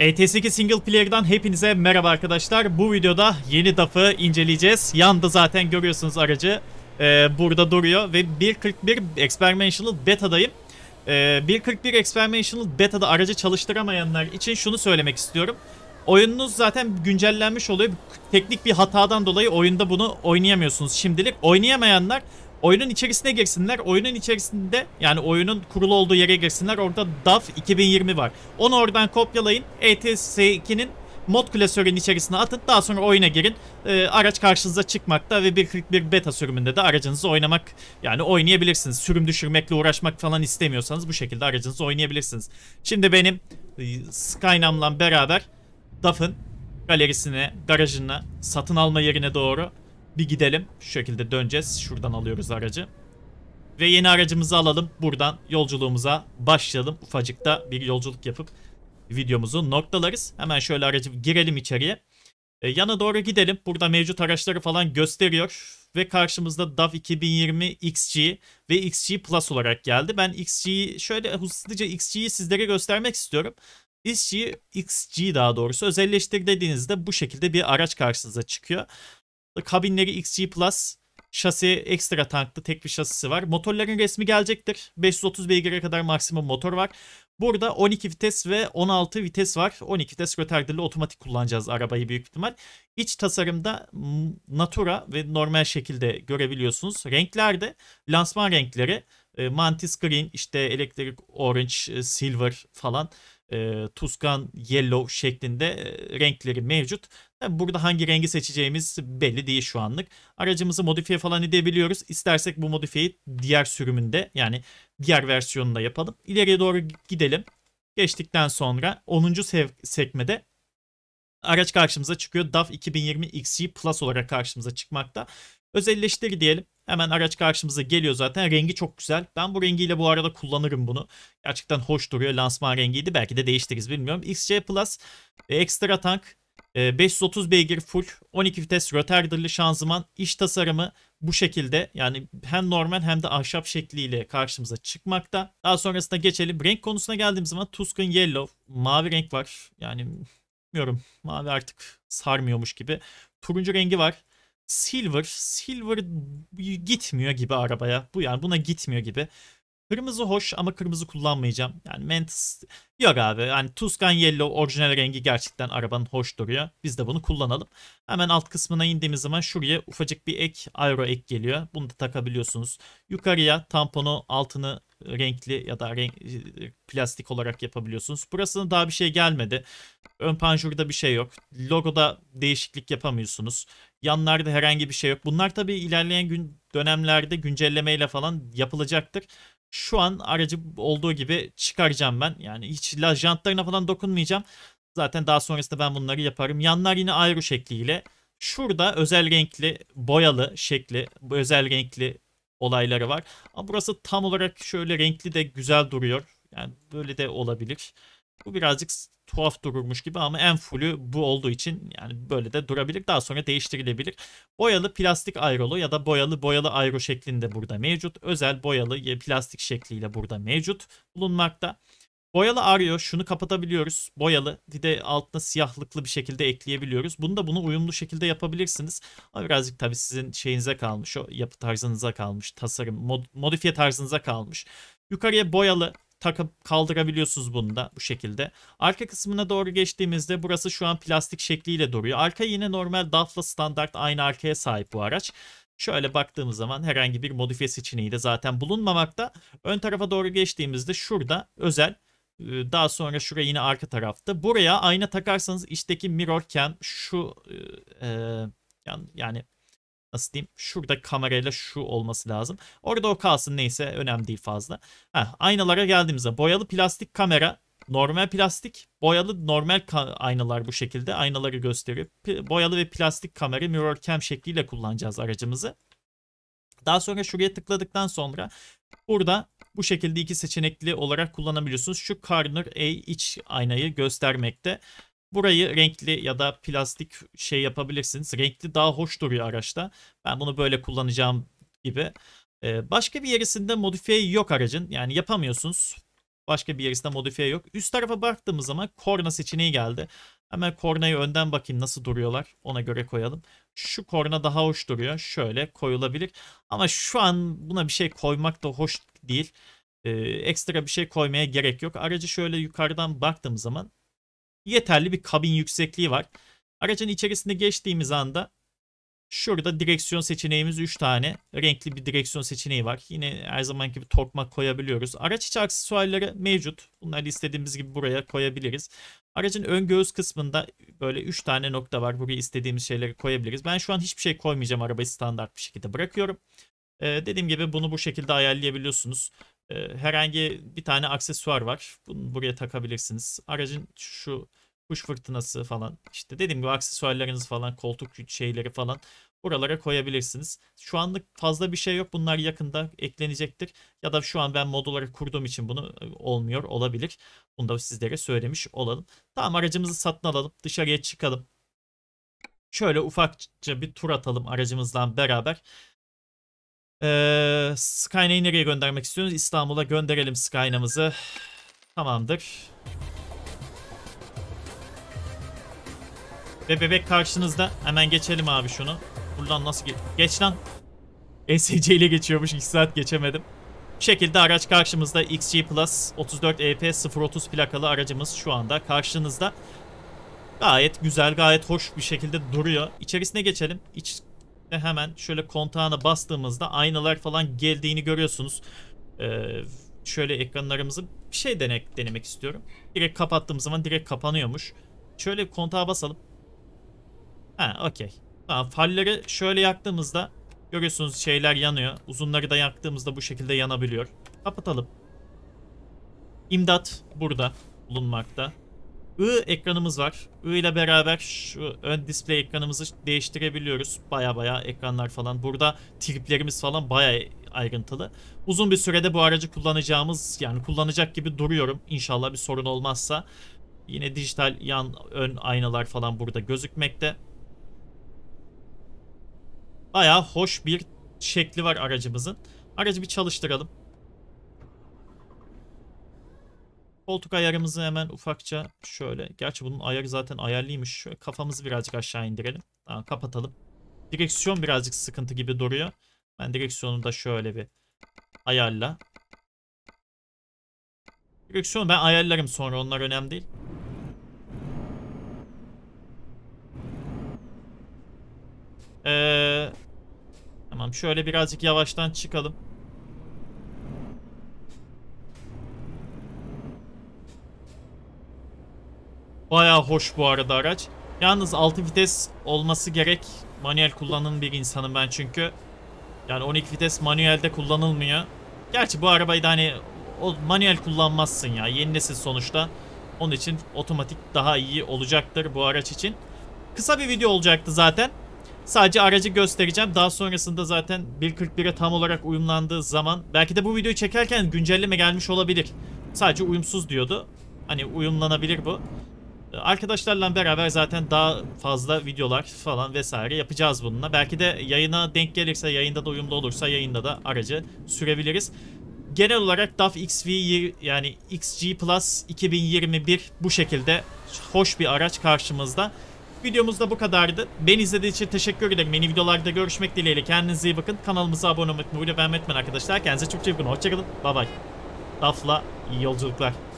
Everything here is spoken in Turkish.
ETS2 Single Player'dan hepinize merhaba arkadaşlar. Bu videoda yeni DAF'ı inceleyeceğiz. Yanda zaten görüyorsunuz aracı e, burada duruyor ve 1.41 Experimental Beta'dayım. E, ee, 1.41 Experimental Beta'da aracı çalıştıramayanlar için şunu söylemek istiyorum. Oyununuz zaten güncellenmiş oluyor. Teknik bir hatadan dolayı oyunda bunu oynayamıyorsunuz şimdilik. Oynayamayanlar Oyunun içerisine girsinler. Oyunun içerisinde yani oyunun kurulu olduğu yere girsinler. Orada DAF 2020 var. Onu oradan kopyalayın. ETS2'nin mod klasörünün içerisine atın. Daha sonra oyuna girin. E, araç karşınıza çıkmakta ve 1.41 beta sürümünde de aracınızı oynamak yani oynayabilirsiniz. Sürüm düşürmekle uğraşmak falan istemiyorsanız bu şekilde aracınızı oynayabilirsiniz. Şimdi benim e, Skynam'la beraber DAF'ın galerisine, garajına, satın alma yerine doğru bir gidelim. Şu şekilde döneceğiz. Şuradan alıyoruz aracı. Ve yeni aracımızı alalım. Buradan yolculuğumuza başlayalım. ufacık da bir yolculuk yapıp videomuzu noktalarız. Hemen şöyle aracı girelim içeriye. E, yana doğru gidelim. Burada mevcut araçları falan gösteriyor. Ve karşımızda DAF 2020 XG ve XG Plus olarak geldi. Ben XG'yi şöyle hızlıca XG'yi sizlere göstermek istiyorum. XG, XG daha doğrusu özelleştir dediğinizde bu şekilde bir araç karşınıza çıkıyor. Kabinleri XG Plus. Şasi ekstra tanklı tek bir şasisi var. Motorların resmi gelecektir. 530 beygire kadar maksimum motor var. Burada 12 vites ve 16 vites var. 12 vites röterdilli otomatik kullanacağız arabayı büyük ihtimal. İç tasarımda natura ve normal şekilde görebiliyorsunuz. Renklerde lansman renkleri e, mantis green, işte elektrik orange, e, silver falan e, Tuscan Yellow şeklinde e, renkleri mevcut. Tabi burada hangi rengi seçeceğimiz belli değil şu anlık. Aracımızı modifiye falan edebiliyoruz. İstersek bu modifiyeyi diğer sürümünde yani diğer versiyonunda yapalım. İleriye doğru gidelim. Geçtikten sonra 10. sekmede araç karşımıza çıkıyor. DAF 2020 XG Plus olarak karşımıza çıkmakta. Özelleştir diyelim. Hemen araç karşımıza geliyor zaten. Rengi çok güzel. Ben bu rengiyle bu arada kullanırım bunu. Gerçekten hoş duruyor. Lansman rengiydi. Belki de değiştiririz bilmiyorum. XC Plus e, ekstra tank 530 e, beygir full 12 vites rotardırlı şanzıman iş tasarımı bu şekilde yani hem normal hem de ahşap şekliyle karşımıza çıkmakta. Daha sonrasında geçelim. Renk konusuna geldiğimiz zaman Tuscan Yellow mavi renk var. Yani bilmiyorum mavi artık sarmıyormuş gibi. Turuncu rengi var. Silver, Silver gitmiyor gibi arabaya. Bu yani buna gitmiyor gibi. Kırmızı hoş ama kırmızı kullanmayacağım. Yani Mantis yok abi. Yani Tuscan Yellow orijinal rengi gerçekten arabanın hoş duruyor. Biz de bunu kullanalım. Hemen alt kısmına indiğimiz zaman şuraya ufacık bir ek aero ek geliyor. Bunu da takabiliyorsunuz. Yukarıya tamponu altını renkli ya da renk, e, plastik olarak yapabiliyorsunuz. Burasına daha bir şey gelmedi. Ön panjurda bir şey yok. Logoda değişiklik yapamıyorsunuz. Yanlarda herhangi bir şey yok. Bunlar tabii ilerleyen gün dönemlerde güncellemeyle falan yapılacaktır şu an aracı olduğu gibi çıkaracağım ben. Yani hiç la jantlarına falan dokunmayacağım. Zaten daha sonrasında ben bunları yaparım. Yanlar yine ayrı şekliyle. Şurada özel renkli boyalı şekli, özel renkli olayları var. Ama burası tam olarak şöyle renkli de güzel duruyor. Yani böyle de olabilir. Bu birazcık tuhaf dururmuş gibi ama en fullü bu olduğu için yani böyle de durabilir. Daha sonra değiştirilebilir. Boyalı plastik ayrolu ya da boyalı boyalı ayro şeklinde burada mevcut. Özel boyalı plastik şekliyle burada mevcut bulunmakta. Boyalı arıyor. Şunu kapatabiliyoruz. Boyalı. Bir de altına siyahlıklı bir şekilde ekleyebiliyoruz. Bunu da bunu uyumlu şekilde yapabilirsiniz. Ama birazcık tabii sizin şeyinize kalmış. O yapı tarzınıza kalmış. Tasarım, mod, modifiye tarzınıza kalmış. Yukarıya boyalı takıp kaldırabiliyorsunuz bunu da bu şekilde. Arka kısmına doğru geçtiğimizde burası şu an plastik şekliyle duruyor. Arka yine normal DAF'la standart aynı arkaya sahip bu araç. Şöyle baktığımız zaman herhangi bir modifiye seçeneği de zaten bulunmamakta. Ön tarafa doğru geçtiğimizde şurada özel e, daha sonra şuraya yine arka tarafta. Buraya ayna takarsanız içteki mirror cam şu e, e yani nasıl diyeyim şurada kamerayla şu olması lazım. Orada o kalsın neyse önemli değil fazla. Heh, aynalara geldiğimizde boyalı plastik kamera normal plastik boyalı normal aynalar bu şekilde aynaları gösteriyor. P boyalı ve plastik kamera mirror cam şekliyle kullanacağız aracımızı. Daha sonra şuraya tıkladıktan sonra burada bu şekilde iki seçenekli olarak kullanabiliyorsunuz. Şu corner A iç aynayı göstermekte. Burayı renkli ya da plastik şey yapabilirsiniz. Renkli daha hoş duruyor araçta. Ben bunu böyle kullanacağım gibi. Ee, başka bir yerisinde modifiye yok aracın. Yani yapamıyorsunuz. Başka bir yerisinde modifiye yok. Üst tarafa baktığımız zaman korna seçeneği geldi. Hemen kornayı önden bakayım nasıl duruyorlar. Ona göre koyalım. Şu korna daha hoş duruyor. Şöyle koyulabilir. Ama şu an buna bir şey koymak da hoş değil. Ee, ekstra bir şey koymaya gerek yok. Aracı şöyle yukarıdan baktığım zaman yeterli bir kabin yüksekliği var. Aracın içerisinde geçtiğimiz anda şurada direksiyon seçeneğimiz 3 tane. Renkli bir direksiyon seçeneği var. Yine her zamanki gibi tokmak koyabiliyoruz. Araç içi aksesuarları mevcut. Bunları istediğimiz gibi buraya koyabiliriz. Aracın ön göğüs kısmında böyle 3 tane nokta var. Buraya istediğimiz şeyleri koyabiliriz. Ben şu an hiçbir şey koymayacağım. Arabayı standart bir şekilde bırakıyorum. Ee, dediğim gibi bunu bu şekilde ayarlayabiliyorsunuz. Ee, herhangi bir tane aksesuar var. Bunu buraya takabilirsiniz. Aracın şu kuş fırtınası falan İşte dediğim gibi aksesuarlarınız falan koltuk şeyleri falan buralara koyabilirsiniz. Şu anlık fazla bir şey yok. Bunlar yakında eklenecektir. Ya da şu an ben mod olarak kurduğum için bunu e, olmuyor olabilir. Bunu da sizlere söylemiş olalım. Tamam aracımızı satın alalım. Dışarıya çıkalım. Şöyle ufakça bir tur atalım aracımızla beraber. Ee, Skyne'yi nereye göndermek istiyorsunuz? İstanbul'a gönderelim Skyne'ımızı. Tamamdır. Ve bebek karşınızda. Hemen geçelim abi şunu. Buradan nasıl ge Geç lan. ESC ile geçiyormuş. 2 saat geçemedim. Bu şekilde araç karşımızda XG Plus 34 EP 030 plakalı aracımız şu anda karşınızda. Gayet güzel, gayet hoş bir şekilde duruyor. İçerisine geçelim. İç de hemen şöyle kontağına bastığımızda aynalar falan geldiğini görüyorsunuz. Ee, şöyle ekranlarımızı bir şey denek, denemek istiyorum. Direkt kapattığım zaman direkt kapanıyormuş. Şöyle kontağa basalım. Ha okey. Tamam falları şöyle yaktığımızda görüyorsunuz şeyler yanıyor. Uzunları da yaktığımızda bu şekilde yanabiliyor. Kapatalım. İmdat burada bulunmakta. I ekranımız var. I ile beraber şu ön display ekranımızı değiştirebiliyoruz. Baya baya ekranlar falan. Burada triplerimiz falan baya ayrıntılı. Uzun bir sürede bu aracı kullanacağımız yani kullanacak gibi duruyorum. İnşallah bir sorun olmazsa. Yine dijital yan ön aynalar falan burada gözükmekte. Baya hoş bir şekli var aracımızın. Aracı bir çalıştıralım. Koltuk ayarımızı hemen ufakça şöyle. Gerçi bunun ayarı zaten ayarlıymış. Şöyle kafamızı birazcık aşağı indirelim. Tamam kapatalım. Direksiyon birazcık sıkıntı gibi duruyor. Ben direksiyonu da şöyle bir ayarla. Direksiyonu ben ayarlarım sonra onlar önemli değil. Ee, tamam şöyle birazcık yavaştan çıkalım. Baya hoş bu arada araç. Yalnız 6 vites olması gerek. Manuel kullanan bir insanım ben çünkü. Yani 12 vites manuelde kullanılmıyor. Gerçi bu arabayı da hani o manuel kullanmazsın ya. Yeni nesil sonuçta. Onun için otomatik daha iyi olacaktır bu araç için. Kısa bir video olacaktı zaten. Sadece aracı göstereceğim. Daha sonrasında zaten 1.41'e tam olarak uyumlandığı zaman belki de bu videoyu çekerken güncelleme gelmiş olabilir. Sadece uyumsuz diyordu. Hani uyumlanabilir bu. Arkadaşlarla beraber zaten daha fazla videolar falan vesaire yapacağız bununla. Belki de yayına denk gelirse, yayında da uyumlu olursa yayında da aracı sürebiliriz. Genel olarak DAF XV yani XG Plus 2021 bu şekilde hoş bir araç karşımızda. Videomuz da bu kadardı. Beni izlediğiniz için teşekkür ederim. Yeni videolarda görüşmek dileğiyle. Kendinize iyi bakın. Kanalımıza abone olmayı ve beğenmeyi unutmayın arkadaşlar. Kendinize çok iyi bakın. Hoşçakalın. Bay bay. DAF'la iyi yolculuklar.